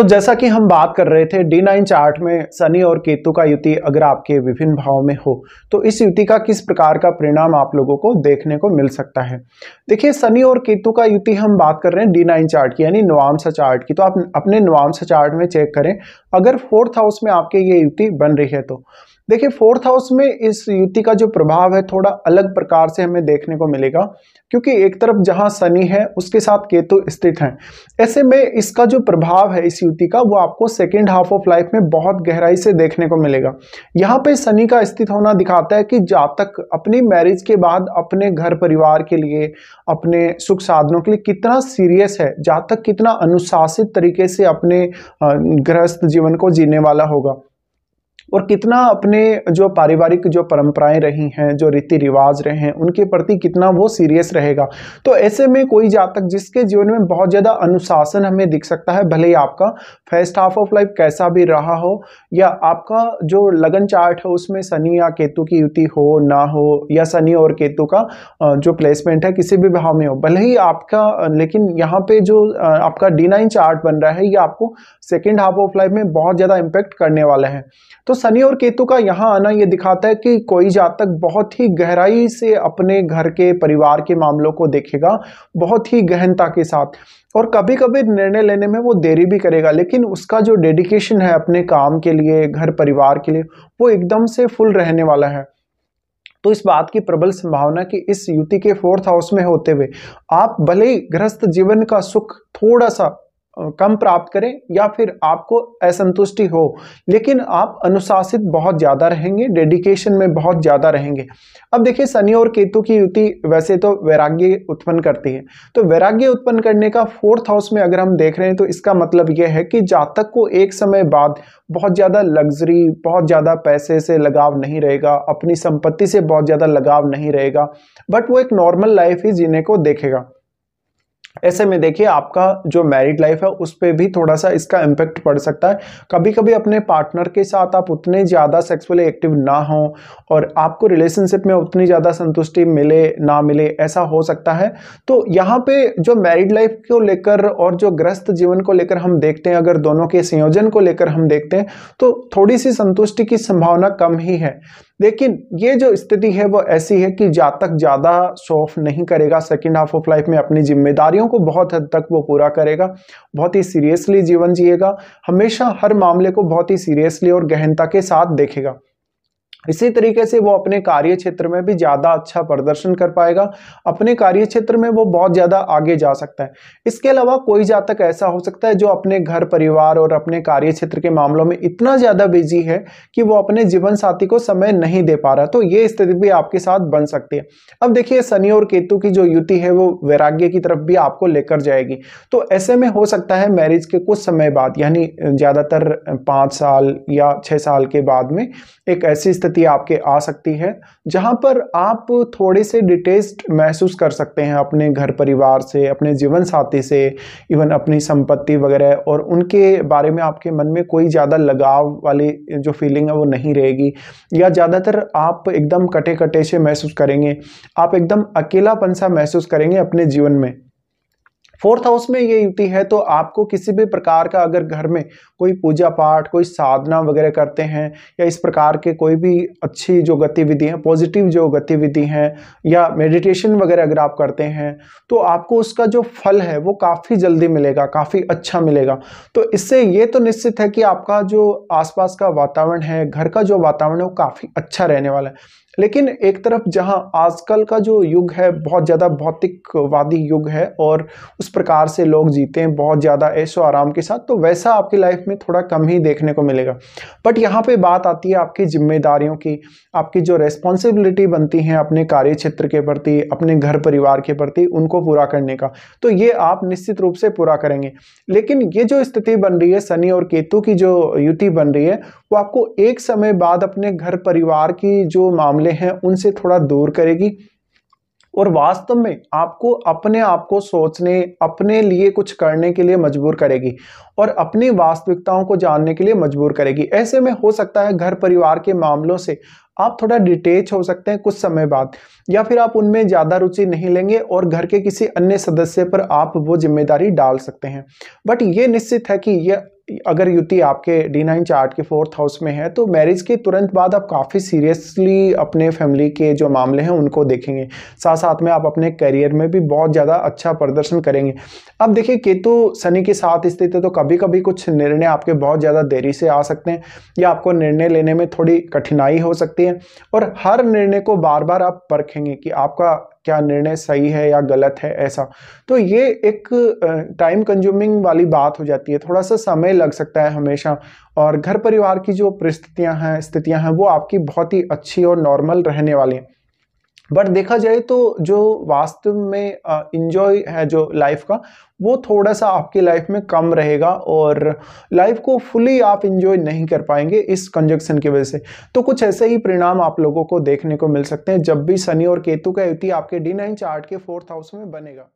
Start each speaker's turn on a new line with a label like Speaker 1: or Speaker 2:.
Speaker 1: तो जैसा कि हम बात कर रहे थे डी नाइन चार्ट में शनि और केतु का युति अगर आपके विभिन्न भाव में हो तो इस युति का किस प्रकार का परिणाम आप लोगों को देखने को मिल सकता है देखिए शनि और केतु का युति हम बात कर रहे हैं डी नाइन चार्ट की यानी नवामसा चार्ट की तो आप अपने नवामसा चार्ट में चेक करें अगर फोर्थ हाउस में आपके ये युति बन रही है तो देखिए फोर्थ हाउस में इस युति का जो प्रभाव है थोड़ा अलग प्रकार से हमें देखने को मिलेगा क्योंकि एक तरफ जहां शनि है उसके साथ केतु स्थित हैं ऐसे में इसका जो प्रभाव है इस युति का वो आपको सेकेंड हाफ ऑफ लाइफ में बहुत गहराई से देखने को मिलेगा यहाँ पे शनि का स्थित होना दिखाता है कि जातक अपनी मैरिज के बाद अपने घर परिवार के लिए अपने सुख साधनों के लिए कितना सीरियस है जातक कितना अनुशासित तरीके से अपने गृहस्थ जीवन को जीने वाला होगा और कितना अपने जो पारिवारिक जो परंपराएं रही हैं जो रीति रिवाज रहे हैं उनके प्रति कितना वो सीरियस रहेगा तो ऐसे में कोई जातक जिसके जीवन में बहुत ज़्यादा अनुशासन हमें दिख सकता है भले ही आपका फर्स्ट हाफ ऑफ लाइफ कैसा भी रहा हो या आपका जो लगन चार्ट है उसमें शनि या केतु की युति हो ना हो या शनि और केतु का जो प्लेसमेंट है किसी भी भाव में हो भले ही आपका लेकिन यहाँ पे जो आपका डी नाइन चार्ट बन रहा है ये आपको सेकेंड हाफ ऑफ लाइफ में बहुत ज़्यादा इम्पेक्ट करने वाला है तो शनि और केतु का यहाँ आना ये दिखाता है कि कोई जातक बहुत ही गहराई से अपने घर के परिवार के मामलों को देखेगा बहुत ही गहनता के साथ और कभी कभी निर्णय लेने में वो देरी भी करेगा लेकिन उसका जो डेडिकेशन है अपने काम के लिए घर परिवार के लिए वो एकदम से फुल रहने वाला है तो इस बात की प्रबल संभावना कि इस युति के फोर्थ हाउस में होते हुए आप भले ही गृहस्थ जीवन का सुख थोड़ा सा कम प्राप्त करें या फिर आपको असंतुष्टि हो लेकिन आप अनुशासित बहुत ज़्यादा रहेंगे डेडिकेशन में बहुत ज़्यादा रहेंगे अब देखिए शनि और केतु की युति वैसे तो वैराग्य उत्पन्न करती है तो वैराग्य उत्पन्न करने का फोर्थ हाउस में अगर हम देख रहे हैं तो इसका मतलब यह है कि जातक को एक समय बाद बहुत ज़्यादा लग्जरी बहुत ज़्यादा पैसे से लगाव नहीं रहेगा अपनी संपत्ति से बहुत ज़्यादा लगाव नहीं रहेगा बट वो एक नॉर्मल लाइफ ही जीने को देखेगा ऐसे में देखिए आपका जो मैरिड लाइफ है उस पर भी थोड़ा सा इसका इम्पेक्ट पड़ सकता है कभी कभी अपने पार्टनर के साथ आप उतने ज़्यादा सेक्सुअली एक्टिव ना हो और आपको रिलेशनशिप में उतनी ज़्यादा संतुष्टि मिले ना मिले ऐसा हो सकता है तो यहाँ पे जो मैरिड लाइफ को लेकर और जो ग्रस्त जीवन को लेकर हम देखते हैं अगर दोनों के संयोजन को लेकर हम देखते हैं तो थोड़ी सी संतुष्टि की संभावना कम ही है लेकिन ये जो स्थिति है वो ऐसी है कि जातक ज़्यादा शो ऑफ नहीं करेगा सेकेंड हाफ ऑफ लाइफ में अपनी जिम्मेदारियों को बहुत हद तक वो पूरा करेगा बहुत ही सीरियसली जीवन जिएगा हमेशा हर मामले को बहुत ही सीरियसली और गहनता के साथ देखेगा इसी तरीके से वो अपने कार्य क्षेत्र में भी ज़्यादा अच्छा प्रदर्शन कर पाएगा अपने कार्य क्षेत्र में वो बहुत ज़्यादा आगे जा सकता है इसके अलावा कोई जातक ऐसा हो सकता है जो अपने घर परिवार और अपने कार्य क्षेत्र के मामलों में इतना ज़्यादा बिजी है कि वो अपने जीवन साथी को समय नहीं दे पा रहा तो ये स्थिति भी आपके साथ बन सकती है अब देखिए शनि और केतु की जो युति है वो वैराग्य की तरफ भी आपको लेकर जाएगी तो ऐसे में हो सकता है मैरिज के कुछ समय बाद यानी ज़्यादातर पांच साल या छह साल के बाद में एक ऐसी स्थिति स्थिति आपके आ सकती है जहां पर आप थोड़े से डिटेस्ट महसूस कर सकते हैं अपने घर परिवार से अपने जीवन साथी से इवन अपनी संपत्ति वगैरह और उनके बारे में आपके मन में कोई ज़्यादा लगाव वाली जो फीलिंग है वो नहीं रहेगी या ज़्यादातर आप एकदम कटे कटे से महसूस करेंगे आप एकदम अकेलापन सा महसूस करेंगे अपने जीवन में फोर्थ हाउस में ये युति है तो आपको किसी भी प्रकार का अगर घर में कोई पूजा पाठ कोई साधना वगैरह करते हैं या इस प्रकार के कोई भी अच्छी जो गतिविधि हैं पॉजिटिव जो गतिविधि हैं या मेडिटेशन वगैरह अगर आप करते हैं तो आपको उसका जो फल है वो काफ़ी जल्दी मिलेगा काफ़ी अच्छा मिलेगा तो इससे ये तो निश्चित है कि आपका जो आसपास का वातावरण है घर का जो वातावरण है वो काफ़ी अच्छा रहने वाला है लेकिन एक तरफ जहां आजकल का जो युग है बहुत ज़्यादा भौतिकवादी युग है और उस प्रकार से लोग जीते हैं बहुत ज़्यादा ऐशो आराम के साथ तो वैसा आपकी लाइफ में थोड़ा कम ही देखने को मिलेगा बट यहाँ पे बात आती है आपकी जिम्मेदारियों की आपकी जो रेस्पॉन्सिबिलिटी बनती हैं अपने कार्य क्षेत्र के प्रति अपने घर परिवार के प्रति उनको पूरा करने का तो ये आप निश्चित रूप से पूरा करेंगे लेकिन ये जो स्थिति बन रही है शनि और केतु की जो युति बन रही है वो आपको एक समय बाद अपने घर परिवार की जो मामले मामले हैं उनसे थोड़ा दूर करेगी और वास्तव में आपको अपने आप को सोचने अपने लिए कुछ करने के लिए मजबूर करेगी और अपनी वास्तविकताओं को जानने के लिए मजबूर करेगी ऐसे में हो सकता है घर परिवार के मामलों से आप थोड़ा डिटेच हो सकते हैं कुछ समय बाद या फिर आप उनमें ज़्यादा रुचि नहीं लेंगे और घर के किसी अन्य सदस्य पर आप वो जिम्मेदारी डाल सकते हैं बट ये निश्चित है कि यह अगर युति आपके डी नाइन चार्ट के फोर्थ हाउस में है तो मैरिज के तुरंत बाद आप काफ़ी सीरियसली अपने फैमिली के जो मामले हैं उनको देखेंगे साथ साथ में आप अपने करियर में भी बहुत ज़्यादा अच्छा प्रदर्शन करेंगे अब देखिए केतु शनि के साथ स्थित है तो कभी कभी कुछ निर्णय आपके बहुत ज़्यादा देरी से आ सकते हैं या आपको निर्णय लेने में थोड़ी कठिनाई हो सकती है और हर निर्णय को बार बार आप परखेंगे कि आपका क्या निर्णय सही है या गलत है ऐसा तो ये एक टाइम कंज्यूमिंग वाली बात हो जाती है थोड़ा सा समय लग सकता है हमेशा और घर परिवार की जो परिस्थितियाँ हैं स्थितियाँ हैं वो आपकी बहुत ही अच्छी और नॉर्मल रहने वाली हैं बट देखा जाए तो जो वास्तव में इंजॉय है जो लाइफ का वो थोड़ा सा आपकी लाइफ में कम रहेगा और लाइफ को फुली आप इंजॉय नहीं कर पाएंगे इस कंजक्शन की वजह से तो कुछ ऐसे ही परिणाम आप लोगों को देखने को मिल सकते हैं जब भी शनि और केतु का युति आपके डी नाइन चार्ट के फोर्थ हाउस में बनेगा